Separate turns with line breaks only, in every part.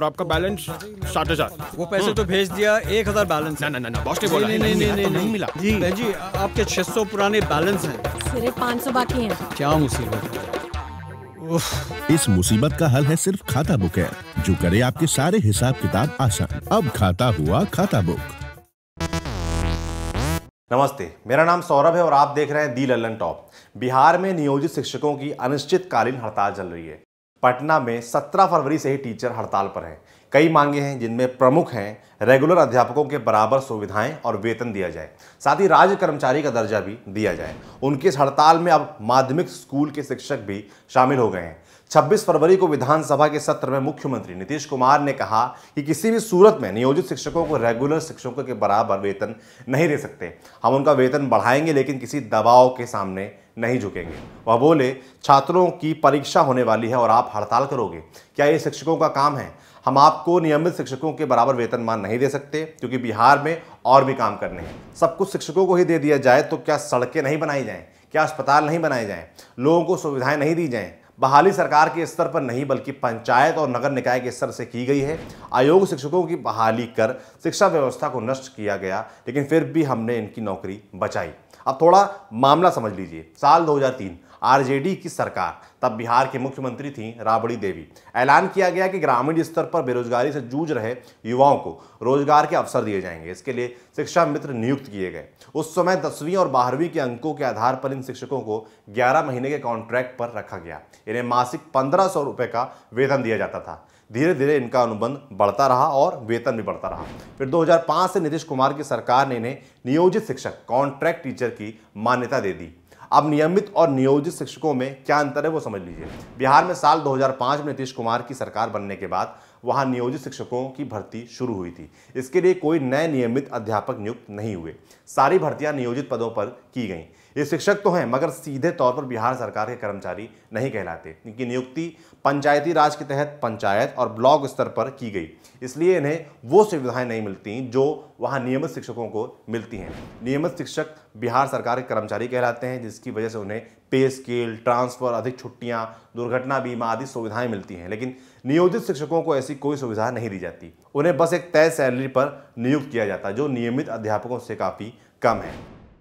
पर तो आपका बैलेंस साठ हजार वो पैसे तो भेज दिया एक हजार बैलेंस ना ना ना बॉस ने बोला नहीं नहीं नहीं तो नहीं, मिला जी जी आपके छह सौ पुराने बैलेंस हैं सिर्फ पाँच सौ बाकी हैं क्या मुसीबत इस मुसीबत का हल है सिर्फ खाता बुक है जो करे आपके सारे हिसाब किताब आसान अब खाता हुआ खाता बुक नमस्ते मेरा नाम सौरभ है और आप देख रहे हैं दी लल्लन टॉप बिहार में नियोजित शिक्षकों की अनिश्चितकालीन हड़ताल चल रही है पटना में 17 फरवरी से ही टीचर हड़ताल पर हैं कई मांगे हैं जिनमें प्रमुख हैं रेगुलर अध्यापकों के बराबर सुविधाएं और वेतन दिया जाए साथ ही राज्य कर्मचारी का दर्जा भी दिया जाए उनके इस हड़ताल में अब माध्यमिक स्कूल के शिक्षक भी शामिल हो गए हैं 26 फरवरी को विधानसभा के सत्र में मुख्यमंत्री नीतीश कुमार ने कहा कि किसी भी सूरत में नियोजित शिक्षकों को रेगुलर शिक्षकों के बराबर वेतन नहीं दे सकते हम उनका वेतन बढ़ाएंगे लेकिन किसी दबाव के सामने नहीं झुकेंगे वह बोले छात्रों की परीक्षा होने वाली है और आप हड़ताल करोगे क्या ये शिक्षकों का काम है हम आपको नियमित शिक्षकों के बराबर वेतनमान नहीं दे सकते क्योंकि बिहार में और भी काम करने हैं सब कुछ शिक्षकों को ही दे दिया जाए तो क्या सड़कें नहीं बनाई जाएँ क्या अस्पताल नहीं बनाए जाएँ लोगों को सुविधाएँ नहीं दी जाएँ बहाली सरकार के स्तर पर नहीं बल्कि पंचायत और नगर निकाय के स्तर से की गई है आयोग शिक्षकों की बहाली कर शिक्षा व्यवस्था को नष्ट किया गया लेकिन फिर भी हमने इनकी नौकरी बचाई अब थोड़ा मामला समझ लीजिए साल 2003 आरजेडी की सरकार तब बिहार के मुख्यमंत्री थी राबड़ी देवी ऐलान किया गया कि ग्रामीण स्तर पर बेरोजगारी से जूझ रहे युवाओं को रोजगार के अवसर दिए जाएंगे इसके लिए शिक्षा मित्र नियुक्त किए गए उस समय दसवीं और बारहवीं के अंकों के आधार पर इन शिक्षकों को ग्यारह महीने के कॉन्ट्रैक्ट पर रखा गया इन्हें मासिक पंद्रह सौ रुपये का वेतन दिया जाता था धीरे धीरे इनका अनुबंध बढ़ता रहा और वेतन भी बढ़ता रहा फिर 2005 से नीतीश कुमार की सरकार ने इन्हें नियोजित शिक्षक कॉन्ट्रैक्ट टीचर की मान्यता दे दी अब नियमित और नियोजित शिक्षकों में क्या अंतर है वो समझ लीजिए बिहार में साल 2005 में नीतीश कुमार की सरकार बनने के बाद वहाँ नियोजित शिक्षकों की भर्ती शुरू हुई थी इसके लिए कोई नए नियमित अध्यापक नियुक्त नहीं हुए सारी भर्तियाँ नियोजित पदों पर की गई ये शिक्षक तो हैं मगर सीधे तौर पर बिहार सरकार के कर्मचारी नहीं कहलाते इनकी नियुक्ति पंचायती राज के तहत पंचायत और ब्लॉक स्तर पर की गई इसलिए इन्हें वो सुविधाएं नहीं मिलती जो वहाँ नियमित शिक्षकों को मिलती हैं नियमित शिक्षक बिहार सरकार के कर्मचारी कहलाते हैं जिसकी वजह से उन्हें पे स्केल ट्रांसफ़र अधिक छुट्टियाँ दुर्घटना बीमा आदि सुविधाएँ मिलती हैं लेकिन नियोजित शिक्षकों को ऐसी कोई सुविधा नहीं दी जाती उन्हें बस एक तय सैलरी पर नियुक्त किया जाता जो नियमित अध्यापकों से काफ़ी कम है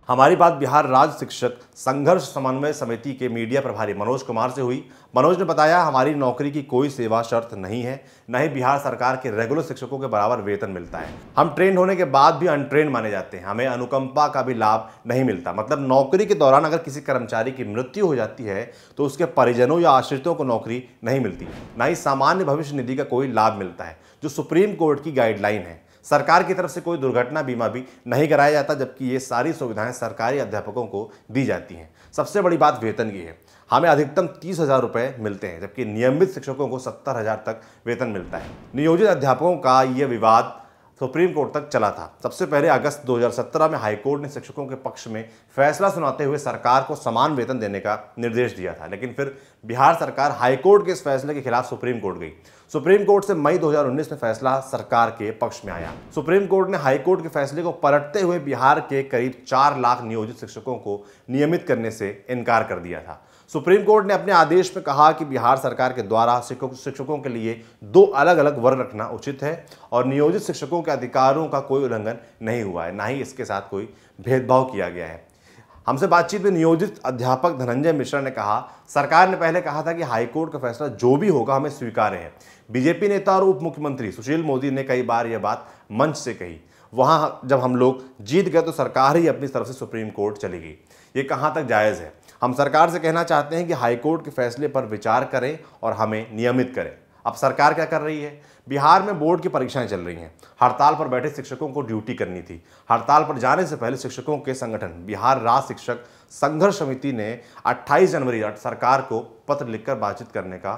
हमारी बात बिहार राज्य शिक्षक संघर्ष समन्वय समिति के मीडिया प्रभारी मनोज कुमार से हुई मनोज ने बताया हमारी नौकरी की कोई सेवा शर्त नहीं है न ही बिहार सरकार के रेगुलर शिक्षकों के बराबर वेतन मिलता है हम ट्रेन होने के बाद भी अनट्रेन माने जाते हैं हमें अनुकंपा का भी लाभ नहीं मिलता मतलब नौकरी के दौरान अगर किसी कर्मचारी की मृत्यु हो जाती है तो उसके परिजनों या आश्रितों को नौकरी नहीं मिलती न ही सामान्य भविष्य निधि का कोई लाभ मिलता है जो सुप्रीम कोर्ट की गाइडलाइन है सरकार की तरफ से कोई दुर्घटना बीमा भी नहीं कराया जाता जबकि ये सारी सुविधाएं सरकारी अध्यापकों को दी जाती हैं सबसे बड़ी बात वेतन की है हमें अधिकतम तीस हज़ार रुपये मिलते हैं जबकि नियमित शिक्षकों को सत्तर हज़ार तक वेतन मिलता है नियोजित अध्यापकों का ये विवाद सुप्रीम कोर्ट तक चला था सबसे पहले अगस्त 2017 में हाईकोर्ट ने शिक्षकों के पक्ष में फैसला सुनाते हुए सरकार को समान वेतन देने का निर्देश दिया था लेकिन फिर बिहार सरकार हाईकोर्ट के इस फैसले के खिलाफ सुप्रीम कोर्ट गई सुप्रीम कोर्ट से मई 2019 में फैसला सरकार के पक्ष में आया सुप्रीम कोर्ट ने हाईकोर्ट के फैसले को पलटते हुए बिहार के करीब चार लाख नियोजित शिक्षकों को नियमित करने से इनकार कर दिया था सुप्रीम कोर्ट ने अपने आदेश में कहा कि बिहार सरकार के द्वारा शिक्षकों के लिए दो अलग अलग वर्ग रखना उचित है और नियोजित शिक्षकों के अधिकारों का कोई उल्लंघन नहीं हुआ है ना ही इसके साथ कोई भेदभाव किया गया है हमसे बातचीत में नियोजित अध्यापक धनंजय मिश्रा ने कहा सरकार ने पहले कहा था कि हाईकोर्ट का फैसला जो भी होगा हमें स्वीकार है बीजेपी नेता और उप मुख्यमंत्री सुशील मोदी ने कई बार यह बात मंच से कही वहाँ जब हम लोग जीत गए तो सरकार ही अपनी तरफ से सुप्रीम कोर्ट चली गई ये कहाँ तक जायज़ है हम सरकार से कहना चाहते हैं कि हाईकोर्ट के फैसले पर विचार करें और हमें नियमित करें अब सरकार क्या कर रही है बिहार में बोर्ड की परीक्षाएं चल रही हैं हड़ताल पर बैठे शिक्षकों को ड्यूटी करनी थी हड़ताल पर जाने से पहले शिक्षकों के संगठन बिहार राज्य शिक्षक संघर्ष समिति ने 28 जनवरी सरकार को पत्र लिखकर बातचीत करने का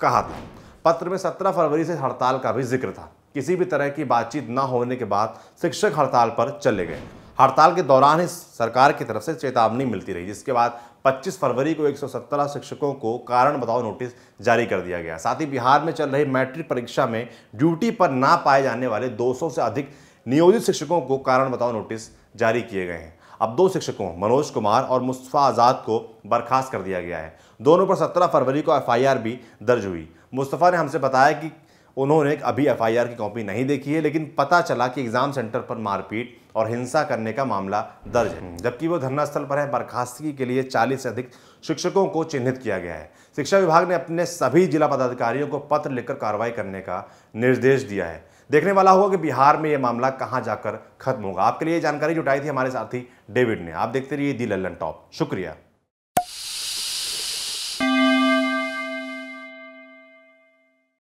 कहा था पत्र में 17 फरवरी से हड़ताल का भी जिक्र था किसी भी तरह की बातचीत न होने के बाद शिक्षक हड़ताल पर चले गए हड़ताल के दौरान ही सरकार की तरफ से चेतावनी मिलती रही जिसके बाद 25 फरवरी को 117 शिक्षकों को कारण बताओ नोटिस जारी कर दिया गया साथ ही बिहार में चल रही मैट्रिक परीक्षा में ड्यूटी पर ना पाए जाने वाले 200 से अधिक नियोजित शिक्षकों को कारण बताओ नोटिस जारी किए गए हैं अब दो शिक्षकों मनोज कुमार और मुस्तफ़ा आज़ाद को बर्खास्त कर दिया गया है दोनों पर 17 फरवरी को एफआईआर भी दर्ज हुई मुस्तफ़ा ने हमसे बताया कि उन्होंने अभी एफआईआर की कॉपी नहीं देखी है लेकिन पता चला कि एग्ज़ाम सेंटर पर मारपीट और हिंसा करने का मामला दर्ज है जबकि वो धरनास्थल पर है बर्खास्तगी के लिए 40 से अधिक शिक्षकों को चिन्हित किया गया है शिक्षा विभाग ने अपने सभी जिला पदाधिकारियों को पत्र लिखकर कार्रवाई करने का निर्देश दिया है देखने वाला होगा कि बिहार में ये मामला कहाँ जाकर खत्म होगा आपके लिए जानकारी जुटाई थी हमारे साथी डेविड ने आप देखते रहिए दी लल्लन टॉप शुक्रिया